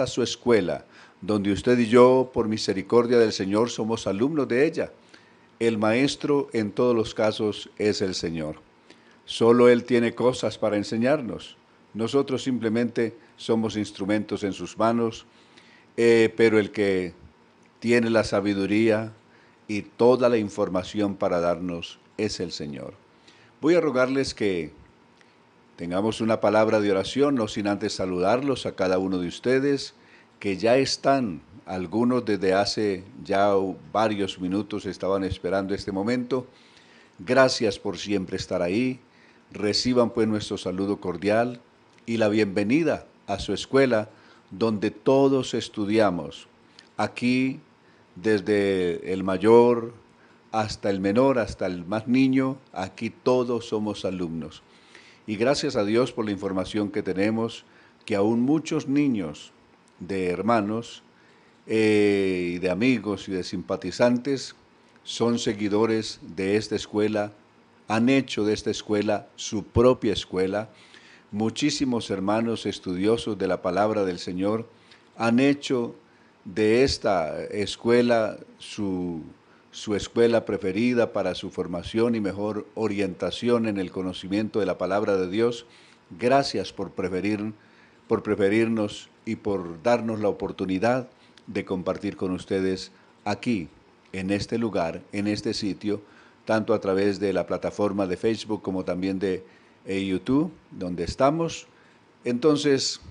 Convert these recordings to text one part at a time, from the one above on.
a su escuela, donde usted y yo, por misericordia del Señor, somos alumnos de ella. El maestro en todos los casos es el Señor. Solo Él tiene cosas para enseñarnos. Nosotros simplemente somos instrumentos en sus manos, eh, pero el que tiene la sabiduría y toda la información para darnos es el Señor. Voy a rogarles que Tengamos una palabra de oración, no sin antes saludarlos a cada uno de ustedes que ya están, algunos desde hace ya varios minutos estaban esperando este momento. Gracias por siempre estar ahí. Reciban pues nuestro saludo cordial y la bienvenida a su escuela donde todos estudiamos. Aquí, desde el mayor hasta el menor, hasta el más niño, aquí todos somos alumnos. Y gracias a Dios por la información que tenemos, que aún muchos niños de hermanos eh, y de amigos y de simpatizantes son seguidores de esta escuela, han hecho de esta escuela su propia escuela. Muchísimos hermanos estudiosos de la palabra del Señor han hecho de esta escuela su su escuela preferida para su formación y mejor orientación en el conocimiento de la palabra de Dios. Gracias por, preferir, por preferirnos y por darnos la oportunidad de compartir con ustedes aquí, en este lugar, en este sitio, tanto a través de la plataforma de Facebook como también de eh, YouTube, donde estamos. Entonces,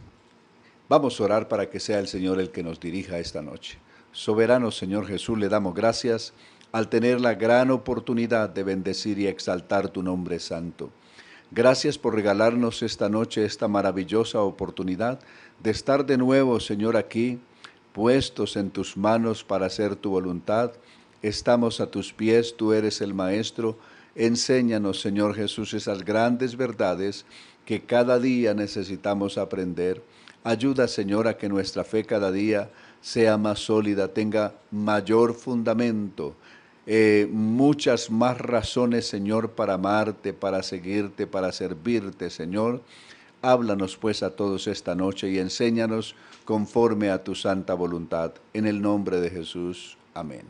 vamos a orar para que sea el Señor el que nos dirija esta noche. Soberano Señor Jesús, le damos gracias al tener la gran oportunidad de bendecir y exaltar tu nombre santo. Gracias por regalarnos esta noche esta maravillosa oportunidad de estar de nuevo, Señor, aquí, puestos en tus manos para hacer tu voluntad. Estamos a tus pies, tú eres el Maestro. Enséñanos, Señor Jesús, esas grandes verdades que cada día necesitamos aprender. Ayuda, Señor, a que nuestra fe cada día sea más sólida, tenga mayor fundamento, eh, muchas más razones, Señor, para amarte, para seguirte, para servirte, Señor. Háblanos pues a todos esta noche y enséñanos conforme a tu santa voluntad. En el nombre de Jesús. Amén.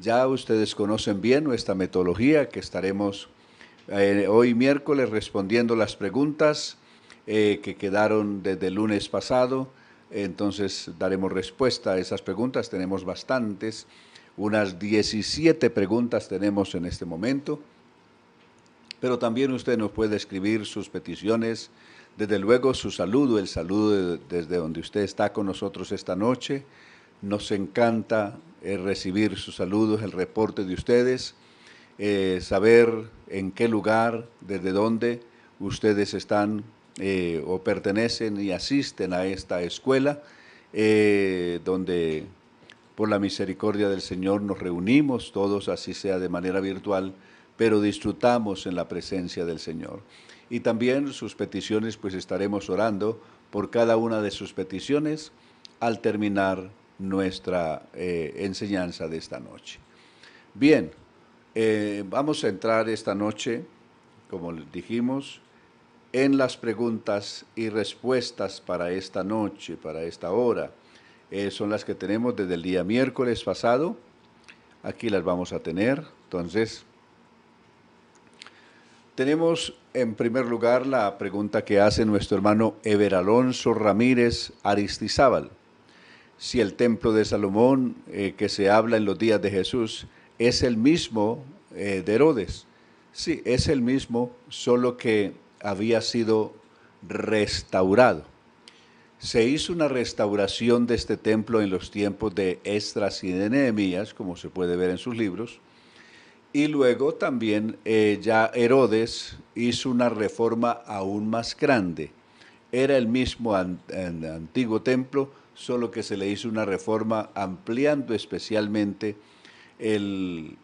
Ya ustedes conocen bien nuestra metodología que estaremos eh, hoy miércoles respondiendo las preguntas eh, que quedaron desde el lunes pasado. Entonces daremos respuesta a esas preguntas. Tenemos bastantes. Unas 17 preguntas tenemos en este momento. Pero también usted nos puede escribir sus peticiones, desde luego su saludo, el saludo desde donde usted está con nosotros esta noche. Nos encanta eh, recibir sus saludos, el reporte de ustedes, eh, saber en qué lugar, desde dónde ustedes están eh, o pertenecen y asisten a esta escuela, eh, donde por la misericordia del Señor nos reunimos todos, así sea de manera virtual, pero disfrutamos en la presencia del Señor. Y también sus peticiones, pues estaremos orando por cada una de sus peticiones al terminar nuestra eh, enseñanza de esta noche. Bien, vamos a entrar esta noche, como dijimos, en las preguntas y respuestas para esta noche, para esta hora. Eh, son las que tenemos desde el día miércoles pasado. Aquí las vamos a tener. Entonces, tenemos en primer lugar la pregunta que hace nuestro hermano Ever Alonso Ramírez Aristizábal. Si el templo de Salomón eh, que se habla en los días de Jesús es el mismo eh, de Herodes. Sí, es el mismo, solo que había sido restaurado. Se hizo una restauración de este templo en los tiempos de Estras y de Nehemías, como se puede ver en sus libros. Y luego también eh, ya Herodes hizo una reforma aún más grande. Era el mismo antiguo templo, solo que se le hizo una reforma ampliando especialmente el,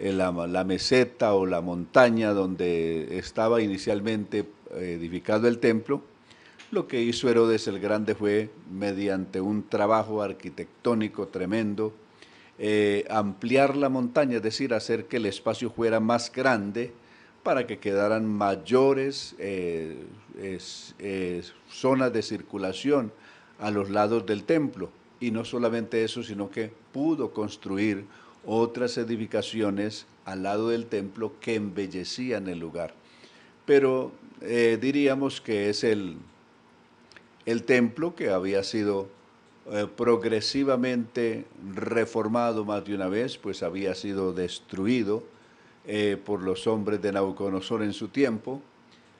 la, meseta o la montaña donde estaba inicialmente eh, edificado el templo, lo que hizo Herodes el Grande fue, mediante un trabajo arquitectónico tremendo, eh, ampliar la montaña, es decir, hacer que el espacio fuera más grande para que quedaran mayores eh, zonas de circulación a los lados del templo. Y no solamente eso, sino que pudo construir otras edificaciones al lado del templo que embellecían el lugar. Pero eh, diríamos que es el, el, templo que había sido eh, progresivamente reformado más de una vez, pues había sido destruido eh, por los hombres de Nabucodonosor en su tiempo,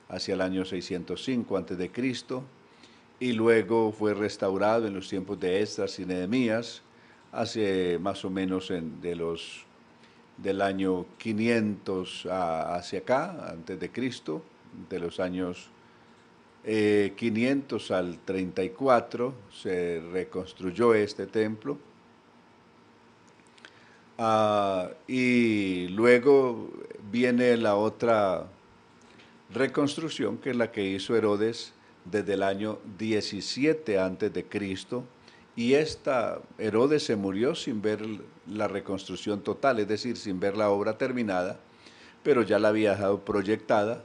hacia el año 605 a.C., y luego fue restaurado en los tiempos de Esdras y Nehemías, hace más o menos de los, del año 500 hacia acá, antes de Cristo, de los años 500 eh, al 34 se reconstruyó este templo. Ah, y luego viene la otra reconstrucción, que es la que hizo Herodes desde el año 17 antes de Cristo y esta Herodes se murió sin ver la reconstrucción total, es decir, sin ver la obra terminada, pero ya la había dejado proyectada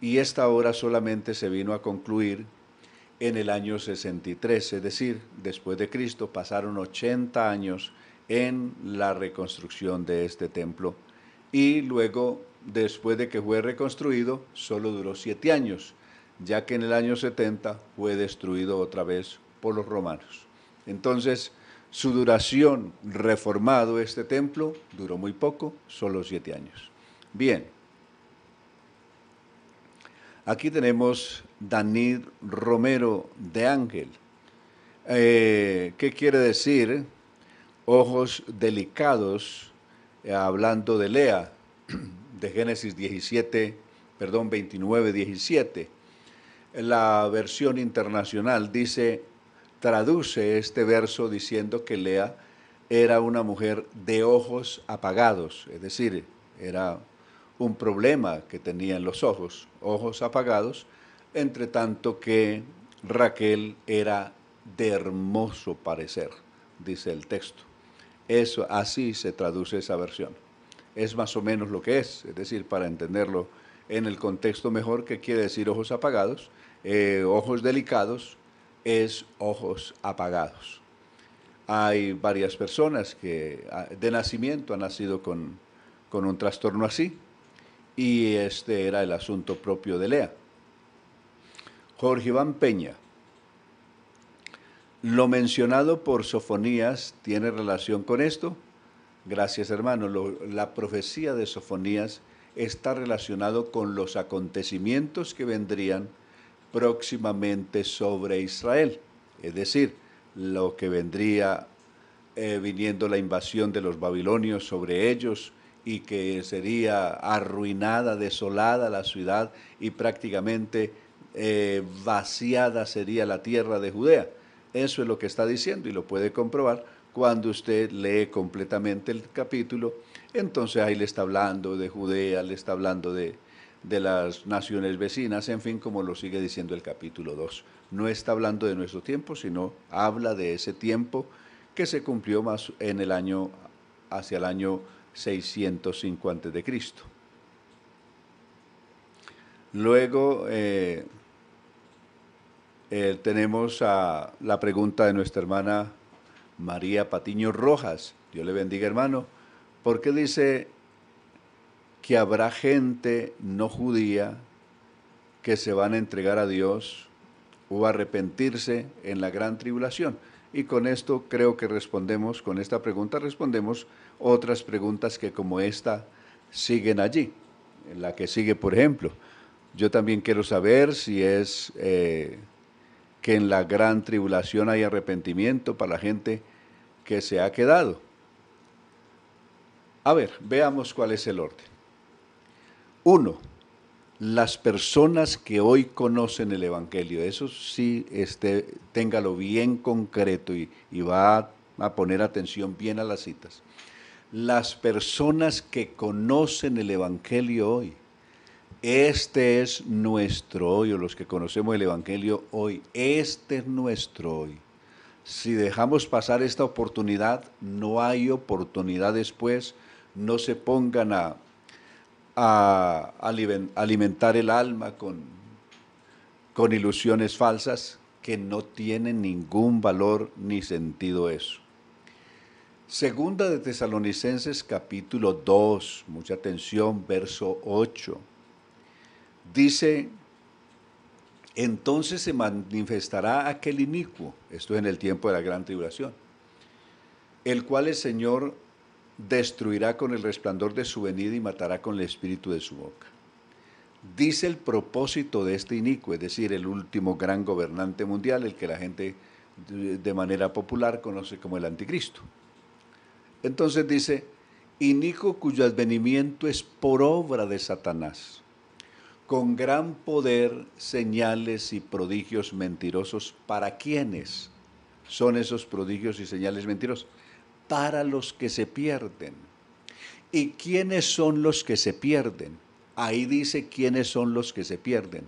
y esta obra solamente se vino a concluir en el año 63, es decir, después de Cristo pasaron 80 años en la reconstrucción de este templo y luego, después de que fue reconstruido, solo duró siete años, ya que en el año 70 fue destruido otra vez por los romanos. Entonces, su duración reformado este templo duró muy poco, solo siete años. Bien, aquí tenemos Danil Romero de Ángel. Eh, ¿Qué quiere decir? Ojos delicados, eh, hablando de Lea, de Génesis 17, perdón, 29, 17. La versión internacional dice traduce este verso diciendo que Lea era una mujer de ojos apagados, es decir, era un problema que tenía en los ojos, ojos apagados, entre tanto que Raquel era de hermoso parecer, dice el texto. Eso así se traduce esa versión. Es más o menos lo que es, es decir, para entenderlo en el contexto mejor que quiere decir ojos apagados, eh, ojos delicados, es ojos apagados. Hay varias personas que ah, de nacimiento han nacido con, un trastorno así y este era el asunto propio de Lea. Jorge Iván Peña. Lo mencionado por Sofonías tiene relación con esto. Gracias hermano. la profecía de Sofonías está relacionado con los acontecimientos que vendrían próximamente sobre Israel, es decir, lo que vendría eh, viniendo la invasión de los babilonios sobre ellos y que sería arruinada, desolada la ciudad y prácticamente eh, vaciada sería la tierra de Judea. Eso es lo que está diciendo y lo puede comprobar cuando usted lee completamente el capítulo. Entonces ahí le está hablando de Judea, le está hablando de, de las naciones vecinas, en fin, como lo sigue diciendo el capítulo 2. No está hablando de nuestro tiempo, sino habla de ese tiempo que se cumplió más en el año hacia el año 605 antes de Cristo. Luego eh, eh, tenemos a la pregunta de nuestra hermana María Patiño Rojas. Dios le bendiga, hermano. ¿Por qué dice que habrá gente no judía que se van a entregar a Dios o arrepentirse en la gran tribulación. Y con esto creo que respondemos, con esta pregunta respondemos otras preguntas que como esta siguen allí. En la que sigue, por ejemplo, yo también quiero saber si es eh, que en la gran tribulación hay arrepentimiento para la gente que se ha quedado. A ver, veamos cuál es el orden. Uno, las personas que hoy conocen el Evangelio, eso sí, este, téngalo bien concreto y, va a, poner atención bien a las citas. Las personas que conocen el Evangelio hoy, este es nuestro hoy, o los que conocemos el Evangelio hoy, este es nuestro hoy. Si dejamos pasar esta oportunidad, no hay oportunidad después, no se pongan a a alimentar el alma con, con ilusiones falsas que no tienen ningún valor ni sentido eso. Segunda de Tesalonicenses capítulo 2, mucha atención, verso 8. Dice, entonces se manifestará aquel inicuo, esto es en el tiempo de la gran tribulación, el cual el Señor destruirá con el resplandor de su venida y matará con el espíritu de su boca. Dice el propósito de este inico, es decir, el último gran gobernante mundial, el que la gente eh, de manera popular conoce como el anticristo. Entonces dice, inico cuyo advenimiento es por obra de Satanás, con gran poder, señales y prodigios mentirosos. ¿Para quiénes son esos prodigios y señales mentirosos? para los que se pierden. ¿Y quiénes son los que se pierden? Ahí dice quiénes son los que se pierden.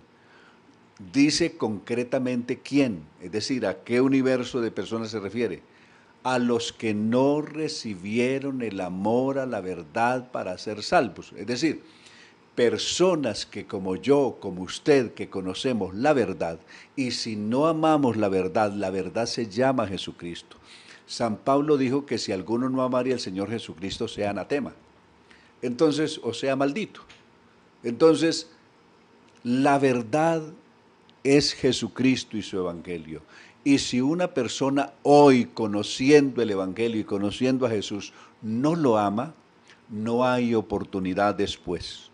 Dice concretamente quién, es decir, a qué universo de personas se refiere. A los que no recibieron el amor a la verdad para ser salvos. Es decir, personas que como yo, como usted, que conocemos la verdad, y si no amamos la verdad, la verdad se llama Jesucristo. San Pablo dijo que si alguno no amaría al Señor Jesucristo, sea anatema. Entonces, o sea maldito. Entonces, la verdad es Jesucristo y su Evangelio. Y si una persona hoy, conociendo el Evangelio y conociendo a Jesús, no lo ama, no hay oportunidad después.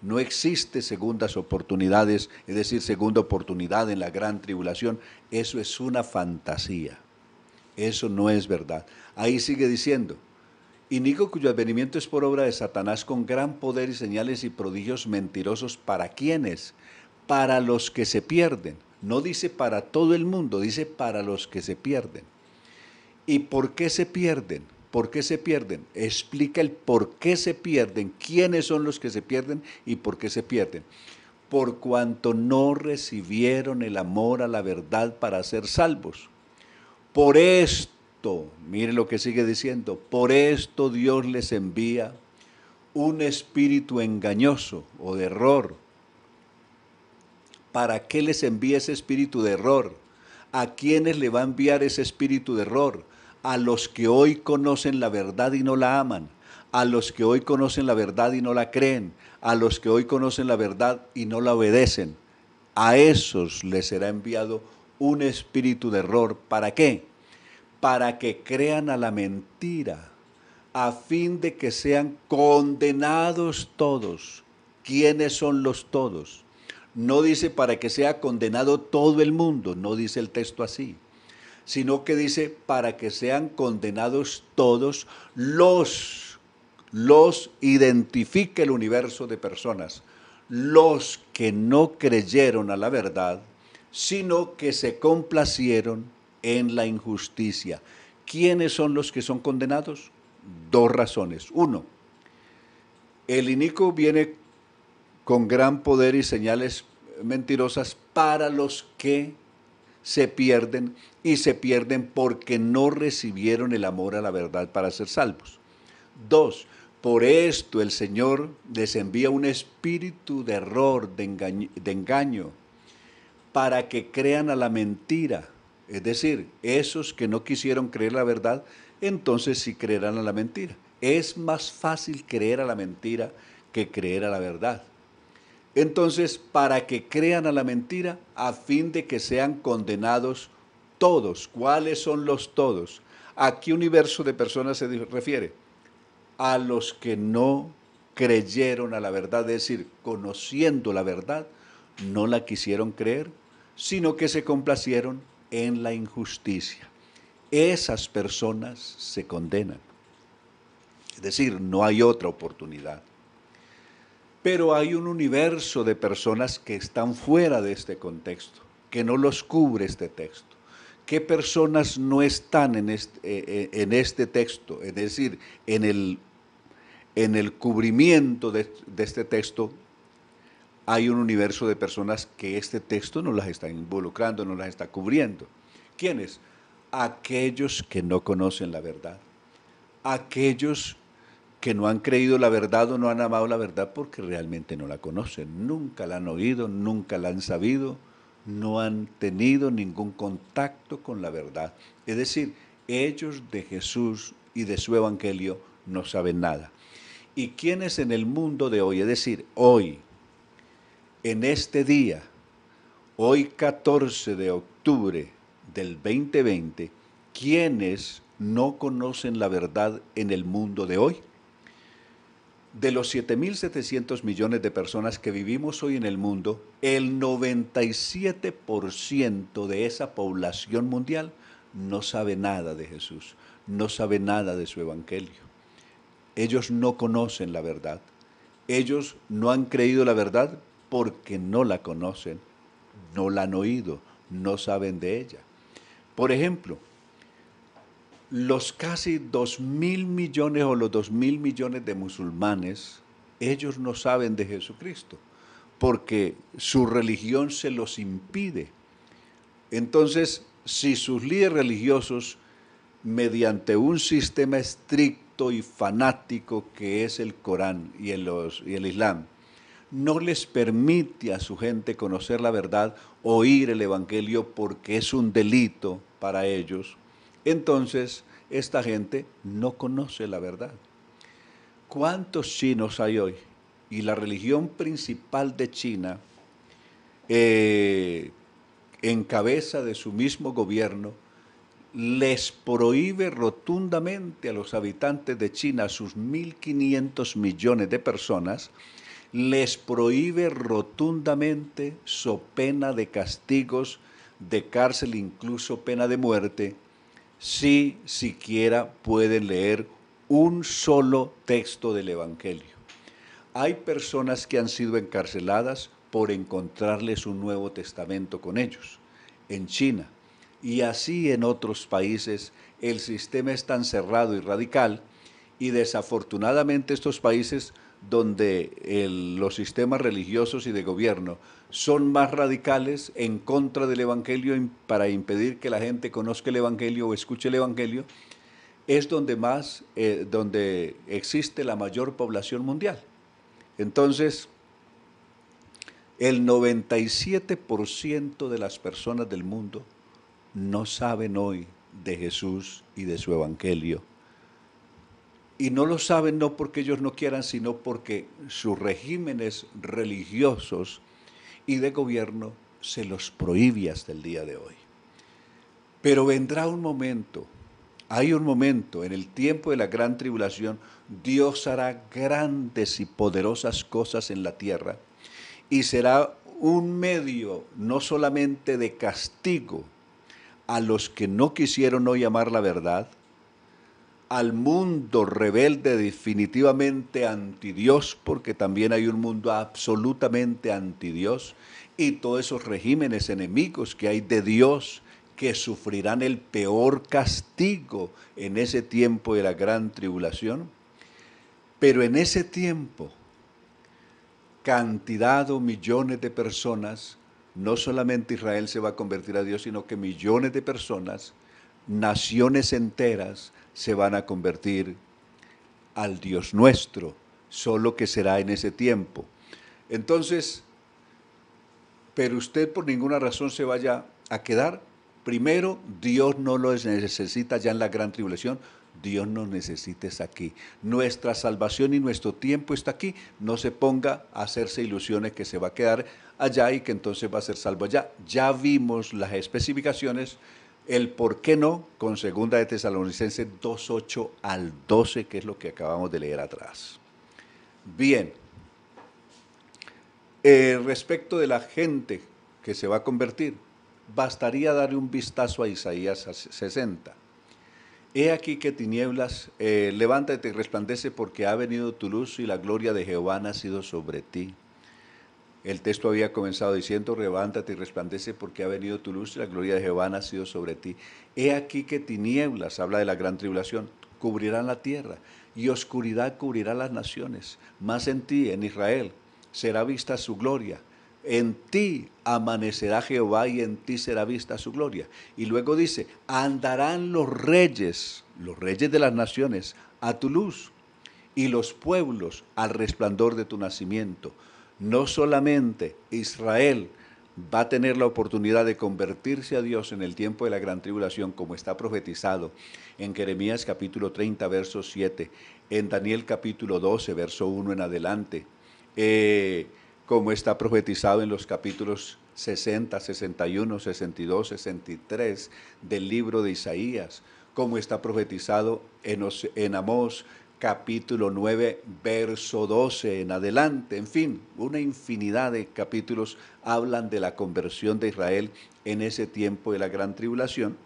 No existe segundas oportunidades, es decir, segunda oportunidad en la gran tribulación. Eso es una fantasía. Eso no es verdad. Ahí sigue diciendo, y Nico cuyo advenimiento es por obra de Satanás con gran poder y señales y prodigios mentirosos, ¿para quiénes? Para los que se pierden. No dice para todo el mundo, dice para los que se pierden. ¿Y por qué se pierden? ¿Por qué se pierden? Explica el por qué se pierden, quiénes son los que se pierden y por qué se pierden. Por cuanto no recibieron el amor a la verdad para ser salvos. Por esto, mire lo que sigue diciendo, por esto Dios les envía un espíritu engañoso o de error. ¿Para qué les envía ese espíritu de error? ¿A quiénes le va a enviar ese espíritu de error? A los que hoy conocen la verdad y no la aman, a los que hoy conocen la verdad y no la creen, a los que hoy conocen la verdad y no la obedecen. A esos les será enviado un espíritu de error. ¿Para qué? Para que crean a la mentira, a fin de que sean condenados todos. ¿Quiénes son los todos? No dice para que sea condenado todo el mundo, no dice el texto así, sino que dice para que sean condenados todos los, los identifique el universo de personas, los que no creyeron a la verdad, sino que se complacieron en la injusticia. ¿Quiénes son los que son condenados? Dos razones. Uno, el inico viene con gran poder y señales mentirosas para los que se pierden y se pierden porque no recibieron el amor a la verdad para ser salvos. Dos, por esto el Señor les envía un espíritu de error, de engaño, de engaño para que crean a la mentira. Es decir, esos que no quisieron creer la verdad, entonces sí creerán a la mentira. Es más fácil creer a la mentira que creer a la verdad. Entonces, para que crean a la mentira, a fin de que sean condenados todos. ¿Cuáles son los todos? ¿A qué universo de personas se refiere? A los que no creyeron a la verdad, es decir, conociendo la verdad, no la quisieron creer, sino que se complacieron en la injusticia. Esas personas se condenan. Es decir, no hay otra oportunidad. Pero hay un universo de personas que están fuera de este contexto, que no los cubre este texto. ¿Qué personas no están en eh, eh, este, texto? Es decir, en el, en el cubrimiento de este texto hay un universo de personas que este texto no las está involucrando, no las está cubriendo. ¿Quiénes? Aquellos que no conocen la verdad, aquellos que no han creído la verdad o no han amado la verdad porque realmente no la conocen, nunca la han oído, nunca la han sabido, no han tenido ningún contacto con la verdad. Es decir, ellos de Jesús y de su evangelio no saben nada. ¿Y quiénes en el mundo de hoy, es decir, hoy, en este día, hoy 14 de octubre del 2020, ¿quiénes no conocen la verdad en el mundo de hoy? De los 7.700 millones de personas que vivimos hoy en el mundo, el 97% de esa población mundial no sabe nada de Jesús, no sabe nada de su evangelio. Ellos no conocen la verdad. Ellos no han creído la verdad porque no la conocen, no la han oído, no saben de ella. Por ejemplo, los casi dos mil millones o los dos mil millones de musulmanes, ellos no saben de Jesucristo, porque su religión se los impide. Entonces, si sus líderes religiosos, mediante un sistema estricto y fanático que es el Corán y el, y el Islam, no les permite a su gente conocer la verdad, oír el Evangelio, porque es un delito para ellos, entonces esta gente no conoce la verdad. ¿Cuántos chinos hay hoy? Y la religión principal de China, eh, en cabeza de su mismo gobierno, les prohíbe rotundamente a los habitantes de China, a sus 1.500 millones de personas, les prohíbe rotundamente, su pena de castigos, de cárcel, incluso pena de muerte, si siquiera pueden leer un solo texto del Evangelio. Hay personas que han sido encarceladas por encontrarles un Nuevo Testamento con ellos, en China, y así en otros países el sistema es tan cerrado y radical, y desafortunadamente estos países donde los sistemas religiosos y de gobierno son más radicales en contra del Evangelio para impedir que la gente conozca el Evangelio o escuche el Evangelio, es donde más, eh, donde existe la mayor población mundial. Entonces, el 97% de las personas del mundo no saben hoy de Jesús y de su Evangelio. Y no lo saben no porque ellos no quieran, sino porque sus regímenes religiosos y de gobierno se los prohíbe hasta el día de hoy. Pero vendrá un momento, hay un momento en el tiempo de la gran tribulación, Dios hará grandes y poderosas cosas en la tierra y será un medio no solamente de castigo a los que no quisieron no llamar la verdad, al mundo rebelde definitivamente anti Dios, porque también hay un mundo absolutamente anti Dios, y todos esos regímenes enemigos que hay de Dios que sufrirán el peor castigo en ese tiempo de la gran tribulación. Pero en ese tiempo, cantidad o millones de personas, no solamente Israel se va a convertir a Dios, sino que millones de personas, naciones enteras se van a convertir al Dios nuestro, solo que será en ese tiempo. Entonces, pero usted por ninguna razón se vaya a quedar. Primero, Dios no lo necesita ya en la gran tribulación, Dios nos necesita aquí. Nuestra salvación y nuestro tiempo está aquí. No se ponga a hacerse ilusiones que se va a quedar allá y que entonces va a ser salvo allá. Ya vimos las especificaciones el por qué no con segunda de Tesalonicenses 2.8 al 12, que es lo que acabamos de leer atrás. Bien, eh, respecto de la gente que se va a convertir, bastaría darle un vistazo a Isaías 60. He aquí que tinieblas, eh, levántate y resplandece porque ha venido tu luz y la gloria de Jehová ha sido sobre ti el texto había comenzado diciendo, levántate y resplandece porque ha venido tu luz y la gloria de Jehová ha nacido sobre ti. He aquí que tinieblas, habla de la gran tribulación, cubrirán la tierra y oscuridad cubrirá las naciones. Más en ti, en Israel, será vista su gloria. En ti amanecerá Jehová y en ti será vista su gloria. Y luego dice, andarán los reyes, los reyes de las naciones, a tu luz y los pueblos al resplandor de tu nacimiento no solamente Israel va a tener la oportunidad de convertirse a Dios en el tiempo de la gran tribulación, como está profetizado en Jeremías capítulo 30, verso 7, en Daniel capítulo 12, verso 1 en adelante, eh, como está profetizado en los capítulos 60, 61, 62, 63 del libro de Isaías, como está profetizado en, en Amós capítulo 9, verso 12 en adelante. En fin, una infinidad de capítulos hablan de la conversión de Israel en ese tiempo de la gran tribulación,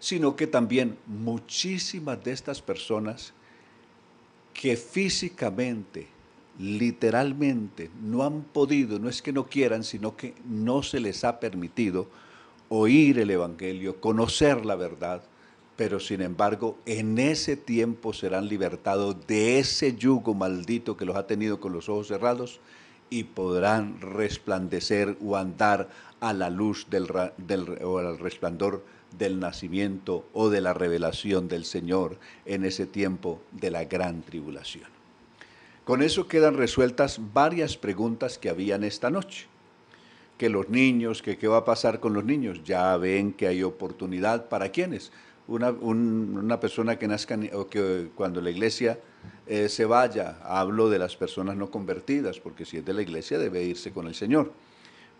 sino que también muchísimas de estas personas que físicamente, literalmente, no han podido, no es que no quieran, sino que no se les ha permitido oír el Evangelio, conocer la verdad, pero sin embargo, en ese tiempo serán libertados de ese yugo maldito que los ha tenido con los ojos cerrados y podrán resplandecer o andar a la luz del, o al resplandor del nacimiento o de la revelación del Señor en ese tiempo de la gran tribulación. Con eso quedan resueltas varias preguntas que habían esta noche. Que los niños, que qué va a pasar con los niños, ya ven que hay oportunidad para quienes, una, persona que nazca o que cuando la iglesia eh, se vaya, hablo de las personas no convertidas, porque si es de la iglesia debe irse con el Señor.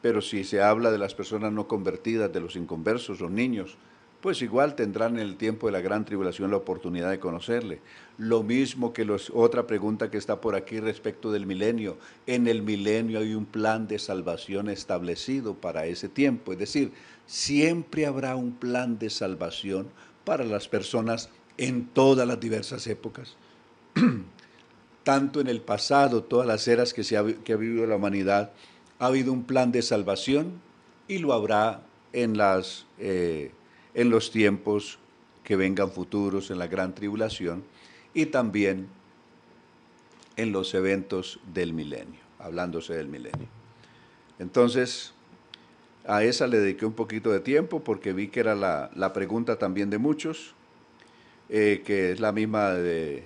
Pero si se habla de las personas no convertidas, de los inconversos, los niños, pues igual tendrán en el tiempo de la gran tribulación la oportunidad de conocerle. Lo mismo que los, otra pregunta que está por aquí respecto del milenio. En el milenio hay un plan de salvación establecido para ese tiempo. Es decir, siempre habrá un plan de salvación para las personas en todas las diversas épocas. Tanto en el pasado, todas las eras que, se ha, vivido la humanidad, ha habido un plan de salvación y lo habrá en, las, eh, en los tiempos que vengan futuros, en la gran tribulación y también en los eventos del milenio, hablándose del milenio. Entonces, a esa le dediqué un poquito de tiempo porque vi que era la, pregunta también de muchos, eh, que es la misma de,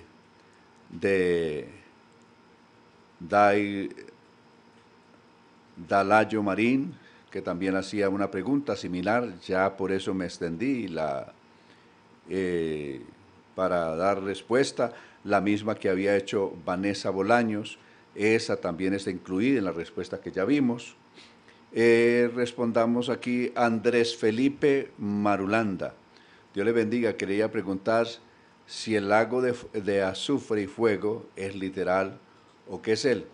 Dalayo Marín, que también hacía una pregunta similar, ya por eso me extendí la, eh, para dar respuesta, la misma que había hecho Vanessa Bolaños, esa también está incluida en la respuesta que ya vimos. Eh, respondamos aquí Andrés Felipe Marulanda. Dios le bendiga. Quería preguntar si el lago de, azufre y fuego es literal o qué es él.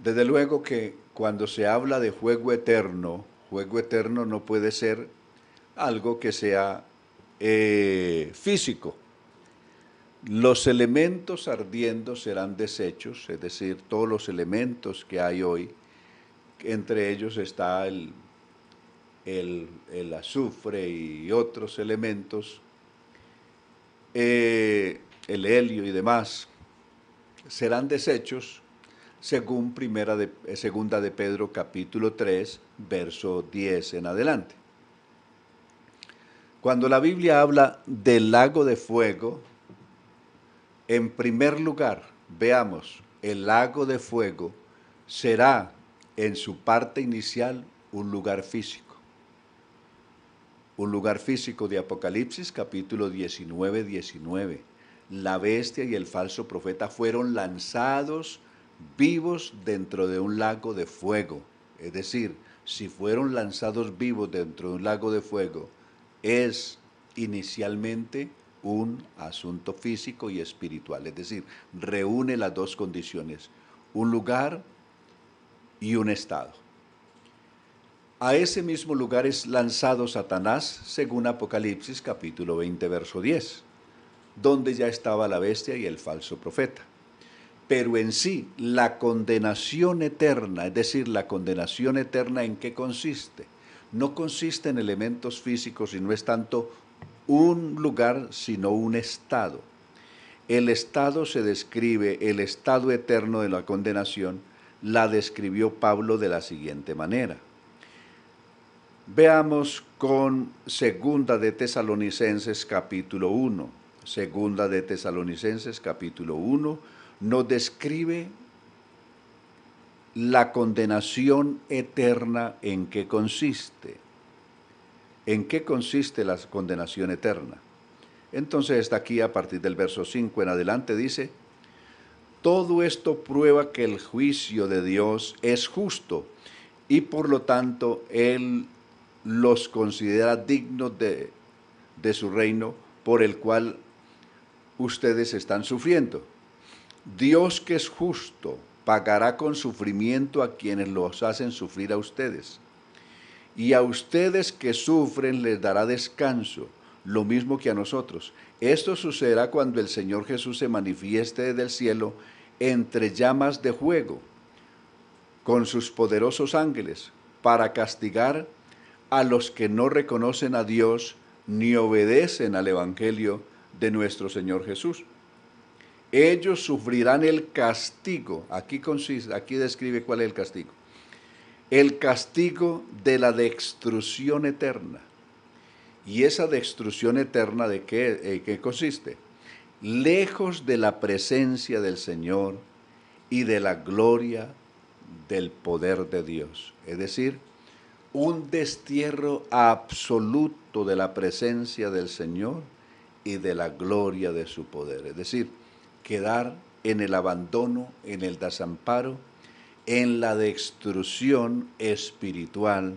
Desde luego que cuando se habla de fuego eterno, juego eterno no puede ser algo que sea eh, físico. Los elementos ardiendo serán desechos, es decir, todos los elementos que hay hoy entre ellos está el, el, azufre y otros elementos, eh, el helio y demás, serán desechos según primera de, eh, segunda de Pedro capítulo 3, verso 10 en adelante. Cuando la Biblia habla del lago de fuego, en primer lugar, veamos, el lago de fuego será en su parte inicial un lugar físico. Un lugar físico de Apocalipsis capítulo 19, 19. La bestia y el falso profeta fueron lanzados vivos dentro de un lago de fuego. Es decir, si fueron lanzados vivos dentro de un lago de fuego, es inicialmente un asunto físico y espiritual. Es decir, reúne las dos condiciones. Un lugar y un estado. A ese mismo lugar es lanzado Satanás, según Apocalipsis capítulo 20, verso 10, donde ya estaba la bestia y el falso profeta. Pero en sí, la condenación eterna, es decir, la condenación eterna en qué consiste? No consiste en elementos físicos y no es tanto un lugar, sino un estado. El estado se describe, el estado eterno de la condenación, la describió Pablo de la siguiente manera. Veamos con Segunda de Tesalonicenses capítulo 1. Segunda de Tesalonicenses capítulo 1 nos describe la condenación eterna en qué consiste. ¿En qué consiste la condenación eterna? Entonces está aquí a partir del verso 5 en adelante dice, todo esto prueba que el juicio de Dios es justo y por lo tanto Él los considera dignos de, de su reino por el cual ustedes están sufriendo. Dios que es justo pagará con sufrimiento a quienes los hacen sufrir a ustedes. Y a ustedes que sufren les dará descanso lo mismo que a nosotros. Esto sucederá cuando el Señor Jesús se manifieste desde el cielo entre llamas de fuego con sus poderosos ángeles para castigar a los que no reconocen a Dios ni obedecen al Evangelio de nuestro Señor Jesús. Ellos sufrirán el castigo. Aquí, aquí describe cuál es el castigo. El castigo de la destrucción eterna ¿Y esa destrucción eterna de eh, qué, consiste? Lejos de la presencia del Señor y de la gloria del poder de Dios. Es decir, un destierro absoluto de la presencia del Señor y de la gloria de su poder. Es decir, quedar en el abandono, en el desamparo, en la destrucción espiritual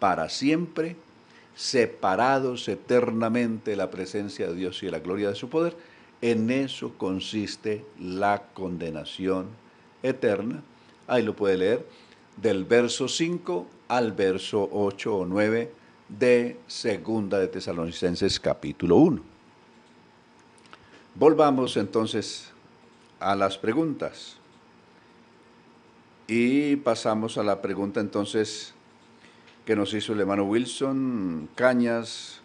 para siempre separados eternamente de la presencia de Dios y de la gloria de su poder. En eso consiste la condenación eterna. Ahí lo puede leer del verso 5 al verso 8 o 9 de Segunda de Tesalonicenses capítulo 1. Volvamos entonces a las preguntas. Y pasamos a la pregunta entonces que nos hizo el hermano Wilson, cañas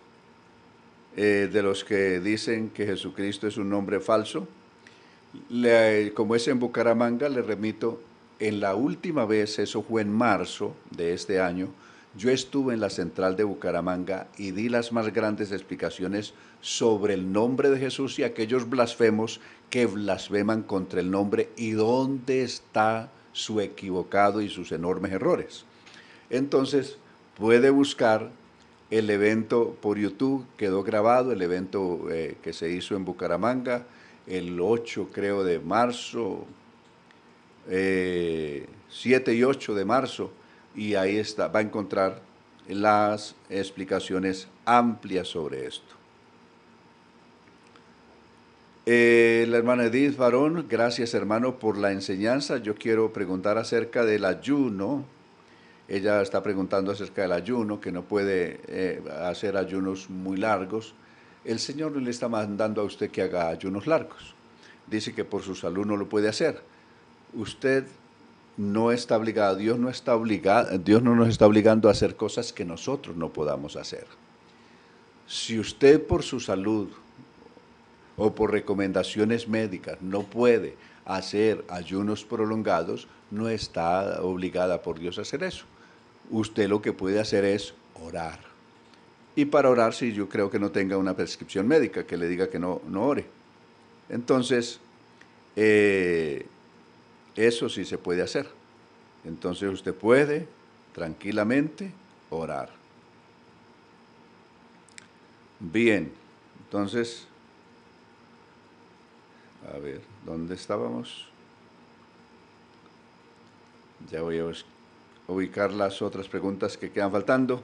eh, de los que dicen que Jesucristo es un nombre falso. como es en Bucaramanga, le remito, en la última vez, eso fue en marzo de este año, yo estuve en la central de Bucaramanga y di las más grandes explicaciones sobre el nombre de Jesús y aquellos blasfemos que blasfeman contra el nombre y dónde está su equivocado y sus enormes errores. Entonces, puede buscar el evento por YouTube, quedó grabado, el evento eh, que se hizo en Bucaramanga, el 8 creo de marzo, 7 eh, y 8 de marzo, y ahí está, va a encontrar las explicaciones amplias sobre esto. Eh, la hermana Edith Varón, gracias hermano por la enseñanza. Yo quiero preguntar acerca del ayuno ella está preguntando acerca del ayuno, que no puede eh, hacer ayunos muy largos. El Señor le está mandando a usted que haga ayunos largos. Dice que por su salud no lo puede hacer. Usted no está obligado, Dios no, está obligado, Dios no nos está obligando a hacer cosas que nosotros no podamos hacer. Si usted por su salud o por recomendaciones médicas no puede hacer ayunos prolongados, no está obligada por Dios a hacer eso usted lo que puede hacer es orar. Y para orar, si yo creo que no tenga una prescripción médica que le diga que no, no ore. Entonces, eh, eso sí se puede hacer. Entonces usted puede tranquilamente orar. Bien, entonces, a ver, ¿dónde estábamos? Ya voy a buscar ubicar las otras preguntas que quedan faltando.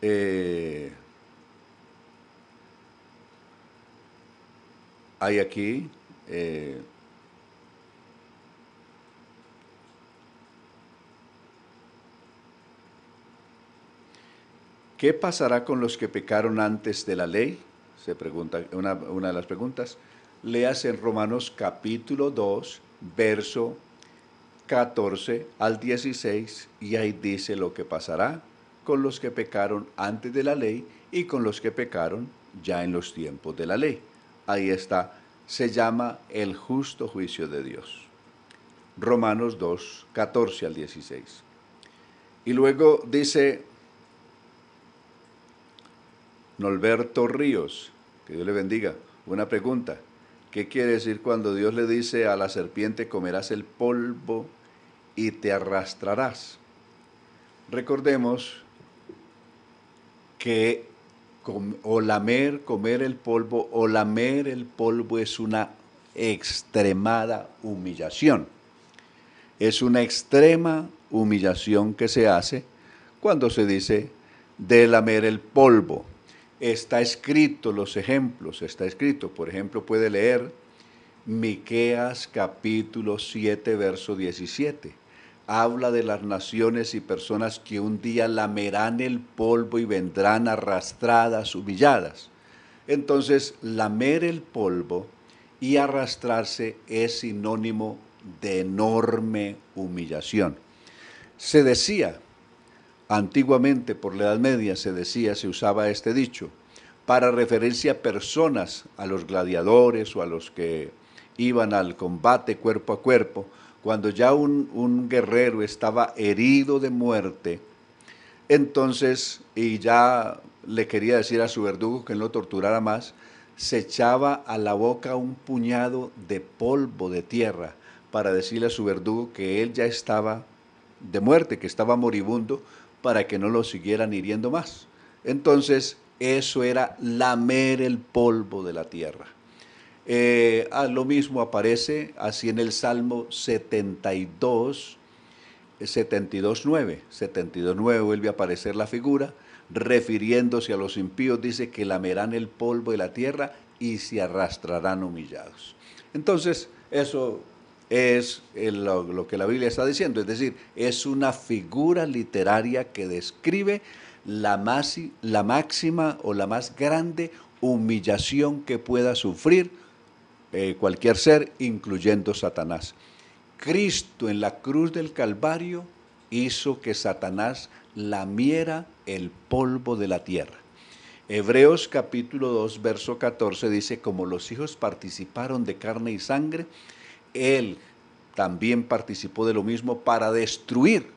Eh, hay aquí eh, ¿Qué pasará con los que pecaron antes de la ley? Se pregunta una, una de las preguntas. Leas en Romanos capítulo 2, verso 14 al 16 y ahí dice lo que pasará con los que pecaron antes de la ley y con los que pecaron ya en los tiempos de la ley. Ahí está, se llama el justo juicio de Dios. Romanos 2, 14 al 16. Y luego dice Norberto Ríos, que Dios le bendiga, una pregunta. ¿Qué quiere decir cuando Dios le dice a la serpiente comerás el polvo y te arrastrarás. Recordemos que o lamer, comer el polvo, o lamer el polvo es una extremada humillación. Es una extrema humillación que se hace cuando se dice de lamer el polvo. Está escrito los ejemplos, está escrito, por ejemplo, puede leer Miqueas capítulo 7 verso 17 habla de las naciones y personas que un día lamerán el polvo y vendrán arrastradas, humilladas. Entonces, lamer el polvo y arrastrarse es sinónimo de enorme humillación. Se decía, antiguamente por la Edad Media se decía, se usaba este dicho, para referencia a personas, a los gladiadores o a los que iban al combate cuerpo a cuerpo, cuando ya un, guerrero estaba herido de muerte, entonces, y ya le quería decir a su verdugo que no lo torturara más, se echaba a la boca un puñado de polvo de tierra para decirle a su verdugo que él ya estaba de muerte, que estaba moribundo, para que no lo siguieran hiriendo más. Entonces, eso era lamer el polvo de la tierra. Eh, ah, lo mismo aparece así en el Salmo 72, 72.9. 72.9 vuelve a aparecer la figura, refiriéndose a los impíos, dice que lamerán el polvo de la tierra y se arrastrarán humillados. Entonces, eso es lo, que la Biblia está diciendo, es decir, es una figura literaria que describe la, la máxima o la más grande humillación que pueda sufrir eh, cualquier ser, incluyendo Satanás. Cristo en la cruz del Calvario hizo que Satanás lamiera el polvo de la tierra. Hebreos capítulo 2, verso 14 dice, como los hijos participaron de carne y sangre, Él también participó de lo mismo para destruir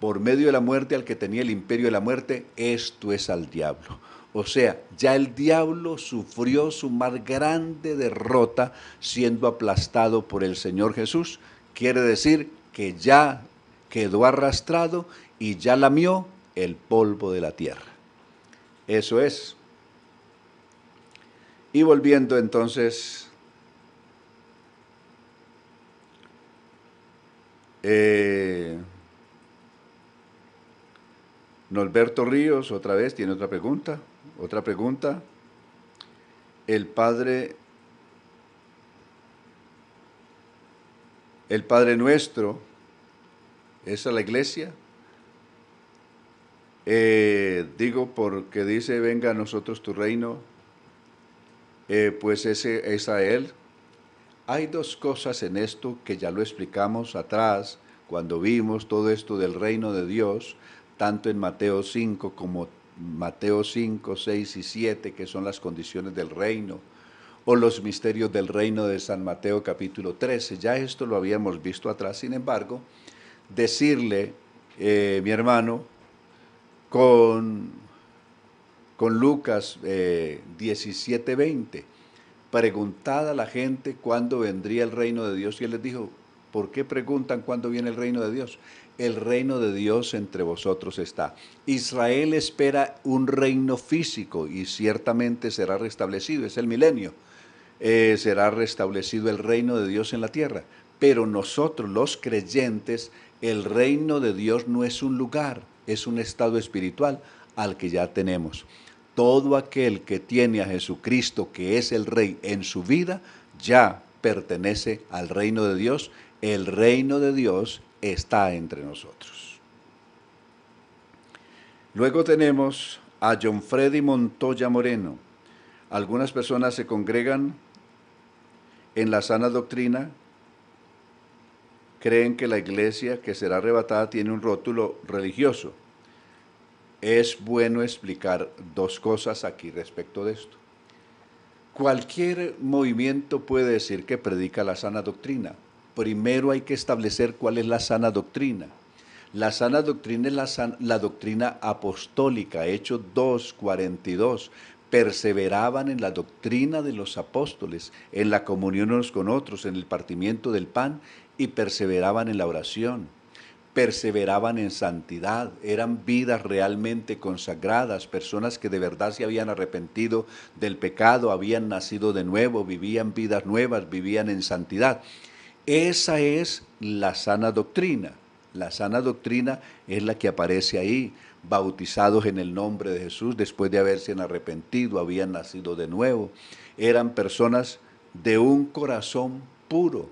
por medio de la muerte al que tenía el imperio de la muerte, esto es al diablo o sea, ya el diablo sufrió su más grande derrota siendo aplastado por el Señor Jesús. Quiere decir que ya quedó arrastrado y ya lamió el polvo de la tierra. Eso es. Y volviendo entonces eh, Norberto Ríos otra vez tiene otra pregunta. Otra pregunta. El Padre, el Padre nuestro, ¿es a la iglesia? Eh, digo porque dice, venga a nosotros tu reino, eh, pues ese es a Él. Hay dos cosas en esto que ya lo explicamos atrás, cuando vimos todo esto del reino de Dios, tanto en Mateo 5 como Mateo 5, 6 y 7, que son las condiciones del reino, o los misterios del reino de San Mateo capítulo 13. Ya esto lo habíamos visto atrás, sin embargo, decirle, eh, mi hermano, con, con Lucas 17, 20, preguntada a la gente cuándo vendría el reino de Dios, y él les dijo, ¿por qué preguntan cuándo viene el reino de Dios? el reino de Dios entre vosotros está. Israel espera un reino físico y ciertamente será restablecido, es el milenio, eh, será restablecido el reino de Dios en la tierra. Pero nosotros los creyentes, el reino de Dios no es un lugar, es un estado espiritual al que ya tenemos. Todo aquel que tiene a Jesucristo, que es el Rey, en su vida, ya pertenece al reino de Dios. El reino de Dios está entre nosotros. Luego tenemos a John Freddy Montoya Moreno. Algunas personas se congregan en la sana doctrina, creen que la iglesia que será arrebatada tiene un rótulo religioso. Es bueno explicar dos cosas aquí respecto de esto. Cualquier movimiento puede decir que predica la sana doctrina, primero hay que establecer cuál es la sana doctrina. La sana doctrina es la, doctrina apostólica, Hechos 2, 42. Perseveraban en la doctrina de los apóstoles, en la comunión unos con otros, en el partimiento del pan y perseveraban en la oración. Perseveraban en santidad, eran vidas realmente consagradas, personas que de verdad se habían arrepentido del pecado, habían nacido de nuevo, vivían vidas nuevas, vivían en santidad. Esa es la sana doctrina. La sana doctrina es la que aparece ahí, bautizados en el nombre de Jesús después de haberse arrepentido, habían nacido de nuevo. Eran personas de un corazón puro,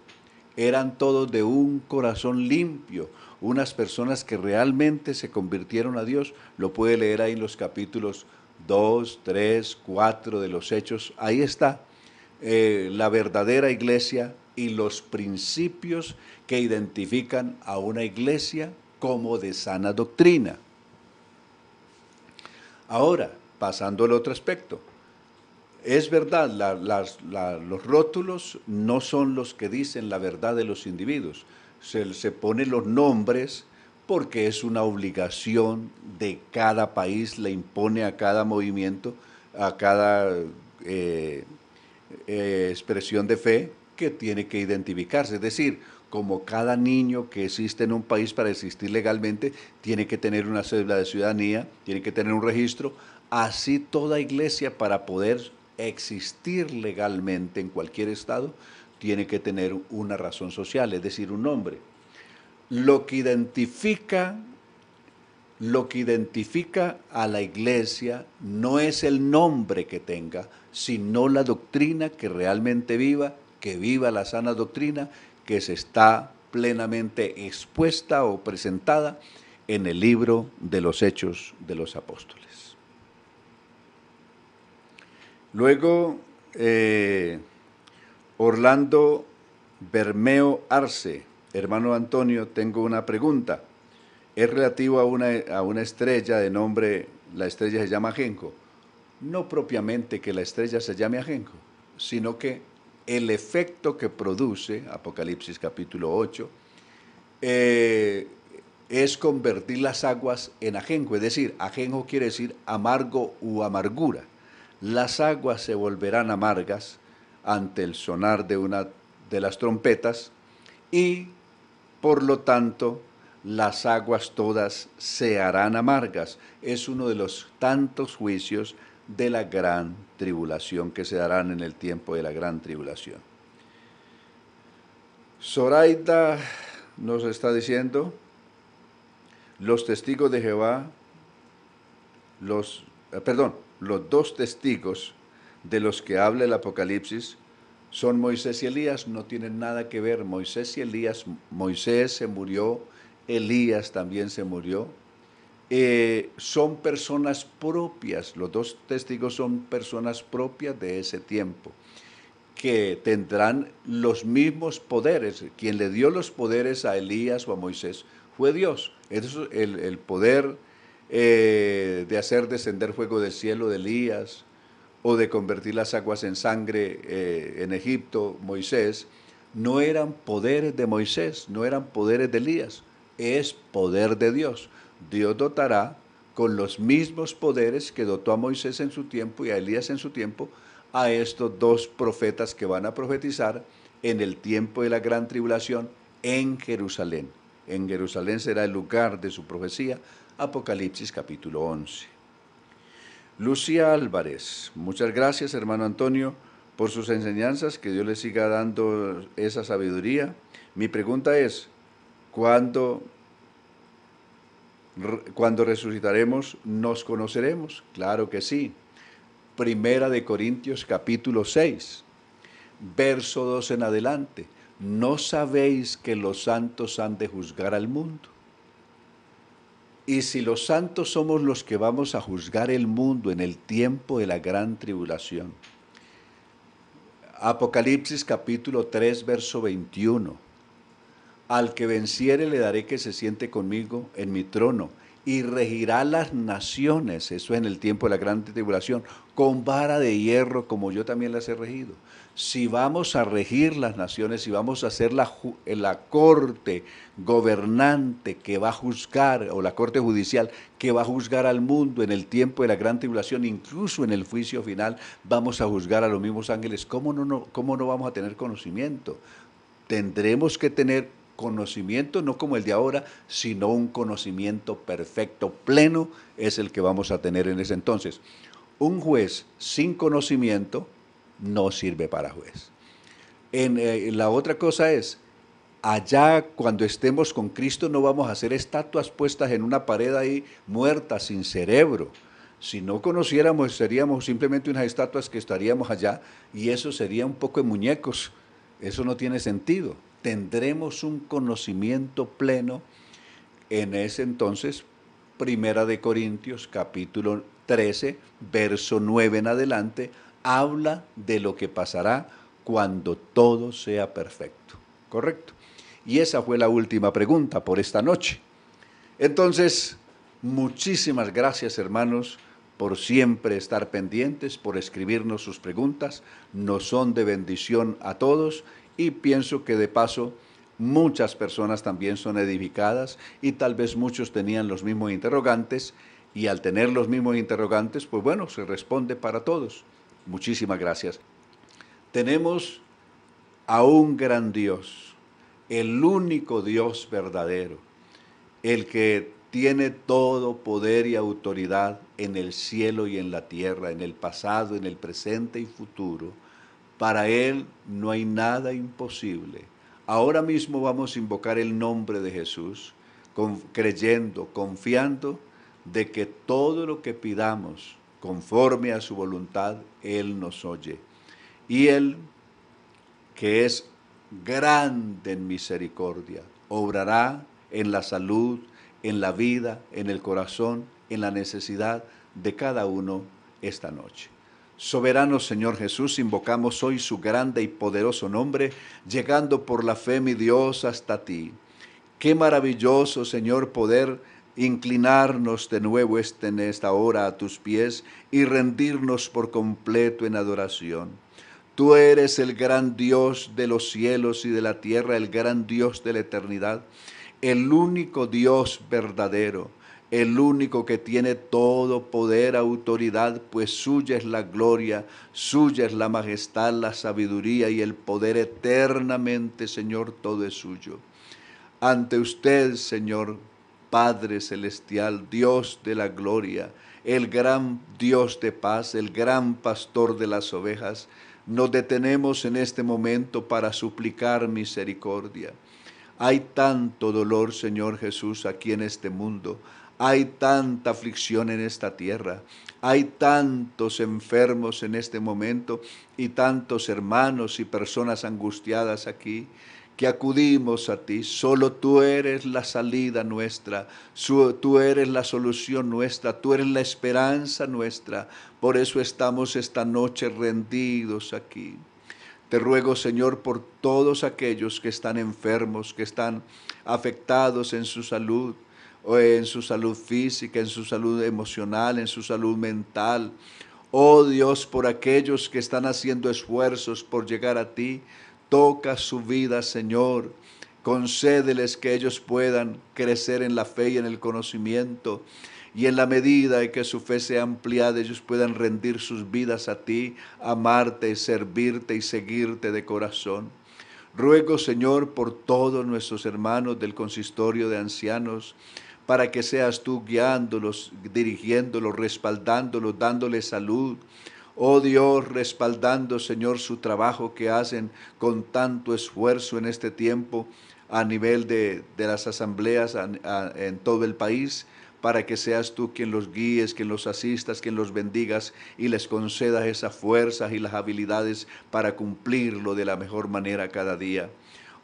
eran todos de un corazón limpio, unas personas que realmente se convirtieron a Dios. Lo puede leer ahí en los capítulos 2, 3, 4 de los Hechos. Ahí está eh, la verdadera iglesia y los principios que identifican a una iglesia como de sana doctrina. Ahora, pasando al otro aspecto, es verdad, los rótulos no son los que dicen la verdad de los individuos. Se, ponen los nombres porque es una obligación de cada país, le impone a cada movimiento, a cada eh, eh, expresión de fe, que tiene que identificarse. Es decir, como cada niño que existe en un país para existir legalmente, tiene que tener una cédula de ciudadanía, tiene que tener un registro, así toda iglesia para poder existir legalmente en cualquier estado, tiene que tener una razón social, es decir, un nombre. Lo que identifica lo que identifica a la iglesia no es el nombre que tenga, sino la doctrina que realmente viva que viva la sana doctrina que se está plenamente expuesta o presentada en el libro de los Hechos de los Apóstoles. Luego, eh, Orlando Bermeo Arce, hermano Antonio, tengo una pregunta. Es relativo a una, a una estrella de nombre, la estrella se llama Ajenco. No propiamente que la estrella se llame Ajenco, sino que el efecto que produce Apocalipsis capítulo 8 eh, es convertir las aguas en ajenjo, es decir, ajenjo quiere decir amargo u amargura. Las aguas se volverán amargas ante el sonar de una de las trompetas y por lo tanto las aguas todas se harán amargas. Es uno de los tantos juicios de la gran tribulación que se darán en el tiempo de la gran tribulación. Zoraida nos está diciendo, los testigos de Jehová, los, eh, perdón, los dos testigos de los que habla el Apocalipsis son Moisés y Elías, no tienen nada que ver. Moisés y Elías, Moisés se murió, Elías también se murió, eh, son personas propias, los dos testigos son personas propias de ese tiempo, que tendrán los mismos poderes. Quien le dio los poderes a Elías o a Moisés fue Dios. Eso, el, poder eh, de hacer descender fuego del cielo de Elías o de convertir las aguas en sangre eh, en Egipto, Moisés, no eran poderes de Moisés, no eran poderes de Elías, es poder de Dios. Dios dotará con los mismos poderes que dotó a Moisés en su tiempo y a Elías en su tiempo, a estos dos profetas que van a profetizar en el tiempo de la gran tribulación en Jerusalén. En Jerusalén será el lugar de su profecía, Apocalipsis capítulo 11. Lucía Álvarez, muchas gracias hermano Antonio por sus enseñanzas, que Dios le siga dando esa sabiduría. Mi pregunta es, ¿cuándo cuando resucitaremos nos conoceremos, claro que sí. Primera de Corintios capítulo 6, verso 2 en adelante. No sabéis que los santos han de juzgar al mundo. Y si los santos somos los que vamos a juzgar el mundo en el tiempo de la gran tribulación. Apocalipsis capítulo 3, verso 21. Al que venciere le daré que se siente conmigo en mi trono y regirá las naciones, eso es en el tiempo de la gran tribulación, con vara de hierro como yo también las he regido. Si vamos a regir las naciones, si vamos a ser la, la corte gobernante que va a juzgar, o la corte judicial que va a juzgar al mundo en el tiempo de la gran tribulación, incluso en el juicio final, vamos a juzgar a los mismos ángeles, ¿cómo no, cómo no vamos a tener conocimiento? Tendremos que tener conocimiento, no como el de ahora, sino un conocimiento perfecto, pleno, es el que vamos a tener en ese entonces. Un juez sin conocimiento no sirve para juez. En, eh, la otra cosa es, allá cuando estemos con Cristo no vamos a hacer estatuas puestas en una pared ahí muertas, sin cerebro. Si no conociéramos, seríamos simplemente unas estatuas que estaríamos allá y eso sería un poco de muñecos. Eso no tiene sentido tendremos un conocimiento pleno en ese entonces, Primera de Corintios capítulo 13, verso 9 en adelante, habla de lo que pasará cuando todo sea perfecto. ¿Correcto? Y esa fue la última pregunta por esta noche. Entonces, muchísimas gracias hermanos por siempre estar pendientes, por escribirnos sus preguntas. Nos son de bendición a todos y pienso que de paso muchas personas también son edificadas y tal vez muchos tenían los mismos interrogantes y al tener los mismos interrogantes, pues bueno, se responde para todos. Muchísimas gracias. Tenemos a un gran Dios, el único Dios verdadero, el que tiene todo poder y autoridad en el cielo y en la tierra, en el pasado, en el presente y futuro para Él no hay nada imposible. Ahora mismo vamos a invocar el nombre de Jesús, creyendo, confiando de que todo lo que pidamos conforme a su voluntad, Él nos oye. Y Él, que es grande en misericordia, obrará en la salud, en la vida, en el corazón, en la necesidad de cada uno esta noche. Soberano Señor Jesús, invocamos hoy su grande y poderoso nombre, llegando por la fe, mi Dios, hasta ti. Qué maravilloso, Señor, poder inclinarnos de nuevo este, en esta hora a tus pies y rendirnos por completo en adoración. Tú eres el gran Dios de los cielos y de la tierra, el gran Dios de la eternidad, el único Dios verdadero el único que tiene todo poder, autoridad, pues suya es la gloria, suya es la majestad, la sabiduría y el poder eternamente, Señor, todo es suyo. Ante usted, Señor, Padre Celestial, Dios de la gloria, el gran Dios de paz, el gran pastor de las ovejas, nos detenemos en este momento para suplicar misericordia. Hay tanto dolor, Señor Jesús, aquí en este mundo hay tanta aflicción en esta tierra, hay tantos enfermos en este momento y tantos hermanos y personas angustiadas aquí que acudimos a ti. Solo tú eres la salida nuestra, tú eres la solución nuestra, tú eres la esperanza nuestra. Por eso estamos esta noche rendidos aquí. Te ruego, Señor, por todos aquellos que están enfermos, que están afectados en su salud, en su salud física, en su salud emocional, en su salud mental. Oh Dios, por aquellos que están haciendo esfuerzos por llegar a ti, toca su vida, Señor. Concédeles que ellos puedan crecer en la fe y en el conocimiento. Y en la medida en que su fe sea ampliada, ellos puedan rendir sus vidas a ti, amarte, servirte y seguirte de corazón. Ruego, Señor, por todos nuestros hermanos del consistorio de ancianos, para que seas tú guiándolos, dirigiéndolos, respaldándolos, dándoles salud. Oh Dios, respaldando, Señor, su trabajo que hacen con tanto esfuerzo en este tiempo a nivel de, las asambleas en todo el país, para que seas tú quien los guíes, quien los asistas, quien los bendigas y les concedas esas fuerzas y las habilidades para cumplirlo de la mejor manera cada día.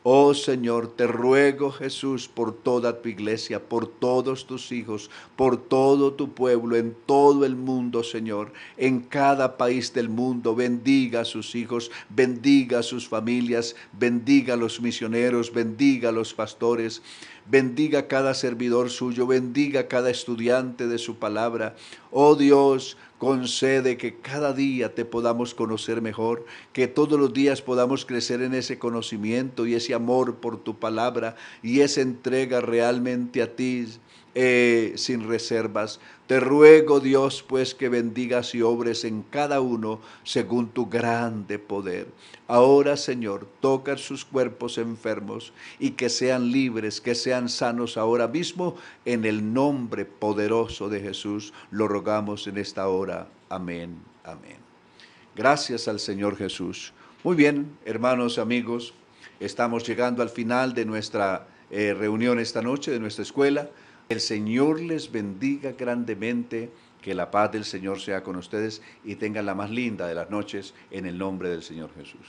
Oh Señor, te ruego Jesús por toda tu iglesia, por todos tus hijos, por todo tu pueblo, en todo el mundo, Señor, en cada país del mundo. Bendiga a sus hijos, bendiga a sus familias, bendiga a los misioneros, bendiga a los pastores, bendiga a cada servidor suyo, bendiga a cada estudiante de su palabra. Oh Dios, Concede que cada día te podamos conocer mejor, que todos los días podamos crecer en ese conocimiento y ese amor por tu palabra y esa entrega realmente a ti, eh, sin reservas. Te ruego, Dios, pues que bendigas y obres en cada uno según tu grande poder. Ahora, Señor, toca sus cuerpos enfermos y que sean libres, que sean sanos ahora mismo, en el nombre poderoso de Jesús. Lo rogamos en esta hora. Amén, amén. Gracias al Señor Jesús. Muy bien, hermanos, amigos, estamos llegando al final de nuestra eh, reunión esta noche, de nuestra escuela. El Señor les bendiga grandemente, que la paz del Señor sea con ustedes y tengan la más linda de las noches en el nombre del Señor Jesús.